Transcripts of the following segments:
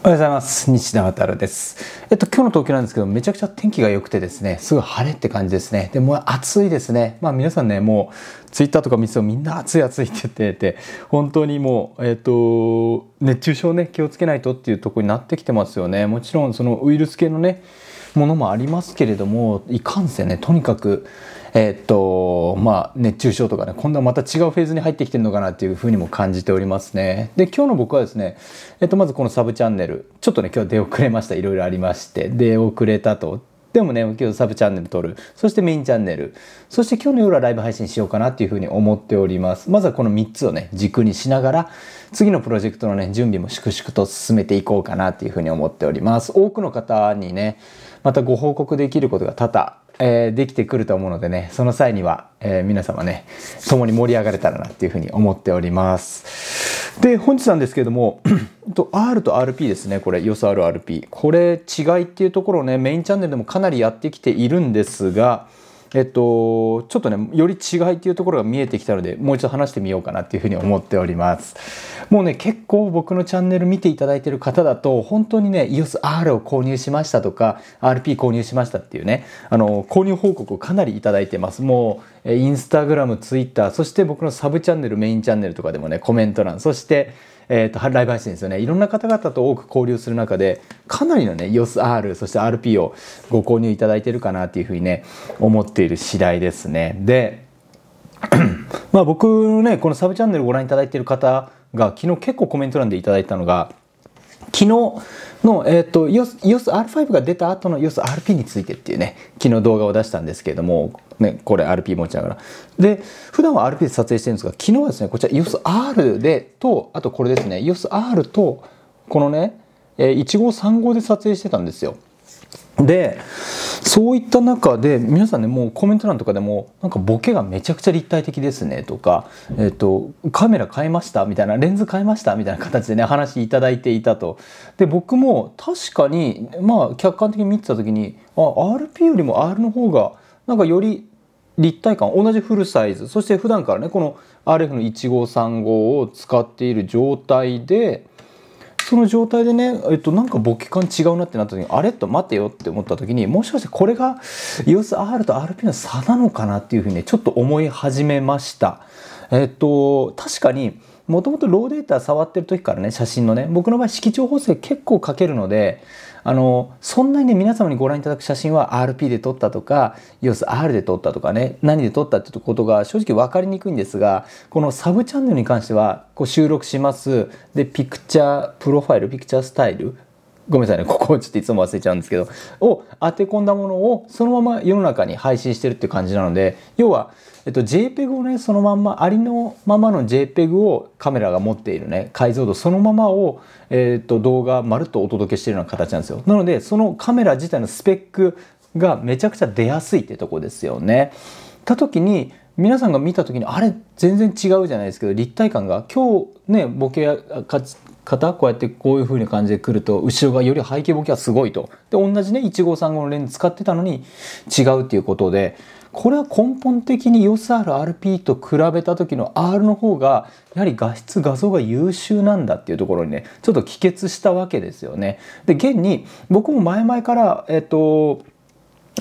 おはようございます。西田渡です。えっと、今日の東京なんですけど、めちゃくちゃ天気が良くてですね、すぐ晴れって感じですね。で、もう暑いですね。まあ皆さんね、もう、ツイッターとか見ててもみんな暑い暑いって言ってて、本当にもう、えっと、熱中症ね、気をつけないとっていうとこになってきてますよね。もちろん、そのウイルス系のね、ものもありますけれどもいかんせんねとにかくえっとまあ熱中症とかね今度はまた違うフェーズに入ってきてるのかなっていうふうにも感じておりますねで今日の僕はですね、えっと、まずこのサブチャンネルちょっとね今日出遅れましたいろいろありまして出遅れたとでもね今日サブチャンネル撮るそしてメインチャンネルそして今日の夜はライブ配信しようかなっていうふうに思っておりますまずはこの3つをね軸にしながら次のプロジェクトのね準備も粛々と進めていこうかなっていうふうに思っております多くの方にねまたご報告できることが多々、えー、できてくると思うのでね、その際には、えー、皆様ね、共に盛り上がれたらなっていうふうに思っております。で、本日なんですけれども、と R と RP ですね、これ、よそある RP。これ、違いっていうところをね、メインチャンネルでもかなりやってきているんですが、えっと、ちょっとね、より違いっていうところが見えてきたので、もう一度話してみようかなっていうふうに思っております。もうね、結構僕のチャンネル見ていただいてる方だと、本当にね、EOS R を購入しましたとか、RP 購入しましたっていうね、あの、購入報告をかなりいただいてます。もう、インスタグラム、ツイッター、そして僕のサブチャンネル、メインチャンネルとかでもね、コメント欄、そして、えっ、ー、と、ライブ配信ですよね。いろんな方々と多く交流する中で、かなりのね、EOSR、そして RP をご購入いただいてるかなっていうふうにね、思っている次第ですね。で、まあ僕のね、このサブチャンネルご覧いただいている方が、昨日結構コメント欄でいただいたのが、昨日の、えっ、ー、と、EOSR5 が出た後のヨス r p についてっていうね、昨日動画を出したんですけれども、ね、これ RP 持ちながら。で、普段は RP で撮影してるんですが、昨日はですね、こちらヨス r で、と、あとこれですね、ヨス r と、このね、えー、1535で撮影してたんですよ。でそういった中で皆さんねもうコメント欄とかでもなんかボケがめちゃくちゃ立体的ですねとか、えーと、カメラ変えましたみたいなレンズ変えましたみたいな形でね話いただいていたとで僕も確かにまあ客観的に見てた時にあ RP よりも R の方がなんかより立体感同じフルサイズそして普段からねこの RF の1 5 3 5を使っている状態でその状態でね、えっと、なんか勃起感違うなってなった時にあれと待てよって思った時にもしかしてこれが e o r と RP の差なのかなっていうふうにねちょっと思い始めました。えっと確かにもともとローデータ触ってる時からね、写真のね、僕の場合色調補正結構かけるので、あの、そんなにね、皆様にご覧いただく写真は RP で撮ったとか、EOSR で撮ったとかね、何で撮ったってことが正直分かりにくいんですが、このサブチャンネルに関しては、こう収録します。で、ピクチャープロファイル、ピクチャースタイルごめんなさいね、ここをちょっといつも忘れちゃうんですけど、を当て込んだものをそのまま世の中に配信してるって感じなので、要は、えっと、JPEG をね、そのまんま、ありのままの JPEG をカメラが持っているね、解像度そのままを、えっと、動画まるっとお届けしているような形なんですよ。なので、そのカメラ自体のスペックがめちゃくちゃ出やすいってとこですよね。た時に、皆さんが見た時にあれ全然違うじゃないですけど立体感が今日ねボケや方こうやってこういう風に感じで来ると後ろがより背景ボケはすごいとで同じね1号3号のレンズ使ってたのに違うっていうことでこれは根本的に良さある RP と比べた時の R の方がやはり画質画像が優秀なんだっていうところにねちょっと帰結したわけですよね。で現に僕も前々からえっと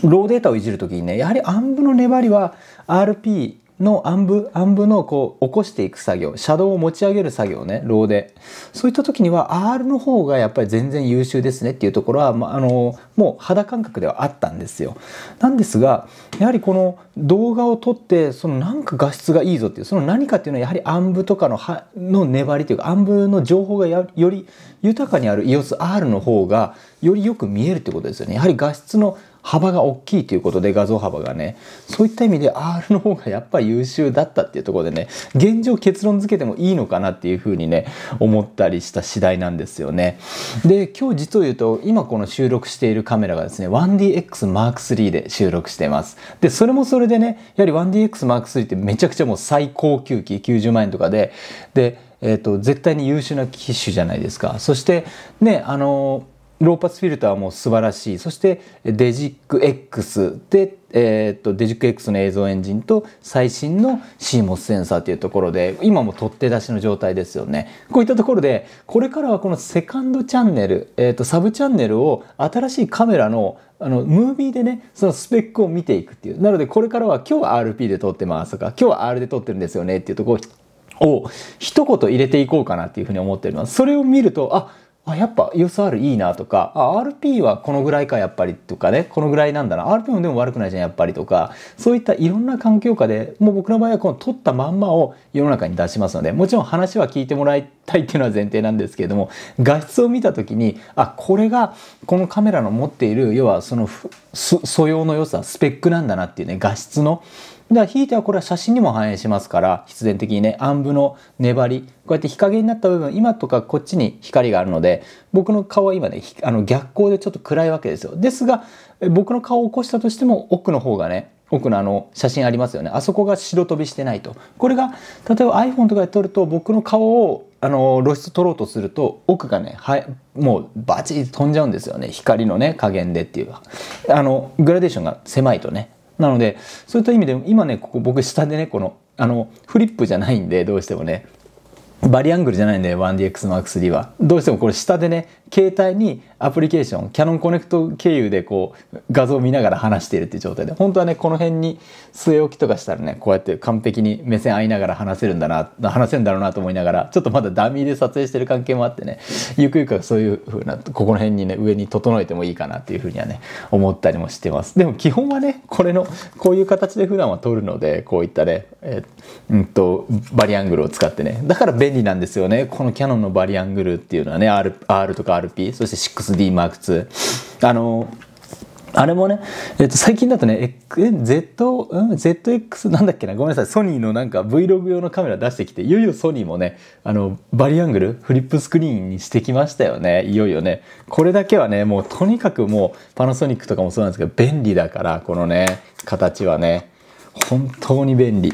ローデータをいじる時にねやはり暗部の粘りは RP の暗部暗部のこう起こしていく作業シャドウを持ち上げる作業ねローでそういった時には R の方がやっぱり全然優秀ですねっていうところは、まあのもう肌感覚ではあったんですよなんですがやはりこの動画を撮ってそのなんか画質がいいぞっていうその何かっていうのはやはり暗部とかのはの粘りというか暗部の情報がより豊かにある EOSR の方がよりよく見えるってことですよねやはり画質の幅が大きいということで画像幅がねそういった意味で R の方がやっぱ優秀だったっていうところでね現状結論付けてもいいのかなっていうふうにね思ったりした次第なんですよねで今日実を言うと今この収録しているカメラがですね 1DXM3 で収録してますでそれもそれでねやはり 1DXM3 ってめちゃくちゃもう最高級機90万円とかでで、えーと、と絶対に優秀な機種じゃないですかそしてねあのーローパスフィルターも素晴らしいそしてデジック X で、えー、っとデジック X の映像エンジンと最新の CMOS センサーというところで今も取って出しの状態ですよねこういったところでこれからはこのセカンドチャンネル、えー、っとサブチャンネルを新しいカメラのあのムービーでねそのスペックを見ていくっていうなのでこれからは今日は RP で撮ってますとか今日は R で撮ってるんですよねっていうところを一言入れていこうかなっていうふうに思っておりますそれを見るとああ、やっぱ EOSR いいなとか、あ、RP はこのぐらいかやっぱりとかね、このぐらいなんだな、RP もでも悪くないじゃんやっぱりとか、そういったいろんな環境下で、もう僕の場合はこの取ったまんまを世の中に出しますので、もちろん話は聞いてもらいたいっていうのは前提なんですけれども、画質を見た時に、あ、これがこのカメラの持っている、要はその素養の良さ、スペックなんだなっていうね、画質の、だからひいてはこれは写真にも反映しますから必然的にね暗部の粘りこうやって日陰になった部分今とかこっちに光があるので僕の顔は今ねあの逆光でちょっと暗いわけですよですが僕の顔を起こしたとしても奥の方がね奥のあの写真ありますよねあそこが白飛びしてないとこれが例えば iPhone とかで撮ると僕の顔をあの露出取ろうとすると奥がねはもうバチッと飛んじゃうんですよね光のね加減でっていうあのグラデーションが狭いとねなので、そういった意味で、今ね、ここ僕下でね、この、あの、フリップじゃないんで、どうしてもね、バリアングルじゃないんで 1DX Mark i は。どうしてもこれ下でね、携帯にアプリケーションキャノンコネクト経由でこう画像を見ながら話しているっていう状態で本当はねこの辺に据え置きとかしたらねこうやって完璧に目線合いながら話せるんだな話せるんだろうなと思いながらちょっとまだダミーで撮影してる関係もあってねゆくゆくはそういう風なここの辺にね上に整えてもいいかなっていう風にはね思ったりもしてますでも基本はねこれのこういう形で普段は撮るのでこういったねえうんとバリアングルを使ってねだから便利なんですよねこのキャノンのバリアングルっていうのはね R, R とか r p そして6 d ク2あの、あれもね、えっと、最近だとね、Z、うん、ZX なんだっけな、ごめんなさい、ソニーのなんか Vlog 用のカメラ出してきて、いよいよソニーもね、あの、バリアングル、フリップスクリーンにしてきましたよね、いよいよね。これだけはね、もうとにかくもう、パナソニックとかもそうなんですけど、便利だから、このね、形はね、本当に便利。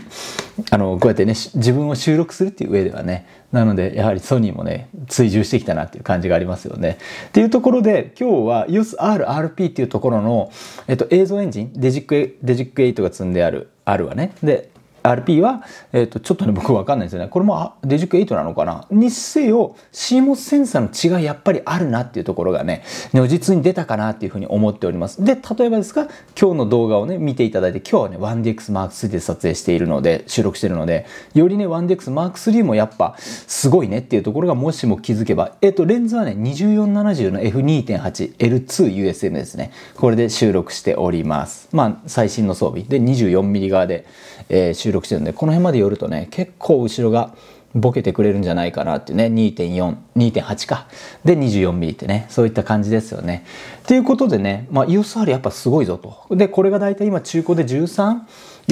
あのこうやってね自分を収録するっていう上ではねなのでやはりソニーもね追従してきたなっていう感じがありますよね。っていうところで今日は EOSRRP っていうところの、えっと、映像エンジンデジックデジック8が積んである R はねで RP は、えっ、ー、と、ちょっとね、僕わかんないですよね。これもデジック8なのかなにせよ、CMOS センサーの違いやっぱりあるなっていうところがね、如実に出たかなっていうふうに思っております。で、例えばですが、今日の動画をね、見ていただいて、今日はね、1DXM3 で撮影しているので、収録しているので、よりね、1DXM3 もやっぱすごいねっていうところがもしも気づけば、えっ、ー、と、レンズはね、2470の F2.8 L2USM ですね。これで収録しております。まあ、最新の装備で24ミリ側で、えー、収録録してるんでこの辺まで寄るとね結構後ろがボケてくれるんじゃないかなっていうね2.42.8かで 24mm ってねそういった感じですよね。っていうことでね、まあ、EOSR やっぱすごいぞと。でこれが大体今中古で134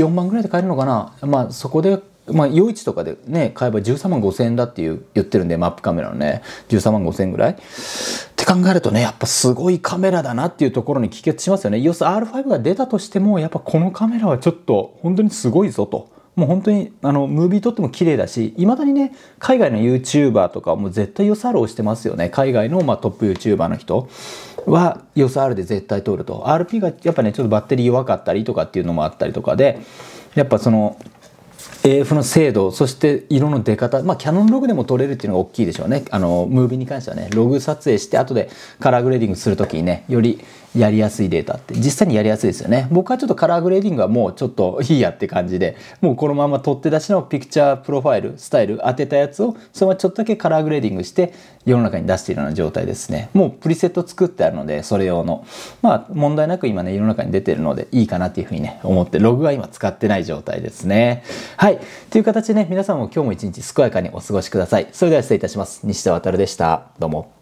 万ぐらいで買えるのかな、まあ、そこでまあ、余市とかでね、買えば13万5千円だっていう言ってるんで、マップカメラのね、13万5千円ぐらい。考えるとね、やっぱすごいカメラだなっていうところに帰結しますよね。EOS R5 が出たとしても、やっぱこのカメラはちょっと本当にすごいぞと。もう本当にあのムービー撮っても綺麗だしいまだにね海外の YouTuber とかも絶対良さ s r をしてますよね海外の、まあ、トップ YouTuber の人は e o あ r で絶対撮ると RP がやっぱねちょっとバッテリー弱かったりとかっていうのもあったりとかでやっぱその AF の精度そして色の出方、まあ、キャノンログでも撮れるっていうのが大きいでしょうねあのムービーに関してはねログ撮影して後でカラーグレーディングする時にねよりやりやすいデータって実際にやりやすいですよね僕はちょっとカラーグレーディングはもうちょっといいやって感じでもうこのまま取って出しのピクチャープロファイルスタイル当てたやつをそのままちょっとだけカラーグレーディングして世の中に出しているような状態ですねもうプリセット作ってあるのでそれ用のまあ問題なく今ね世の中に出てるのでいいかなっていうふうにね思ってログは今使ってない状態ですねはいという形でね皆さんも今日も一日健やかにお過ごしくださいそれでは失礼いたします西田航でしたどうも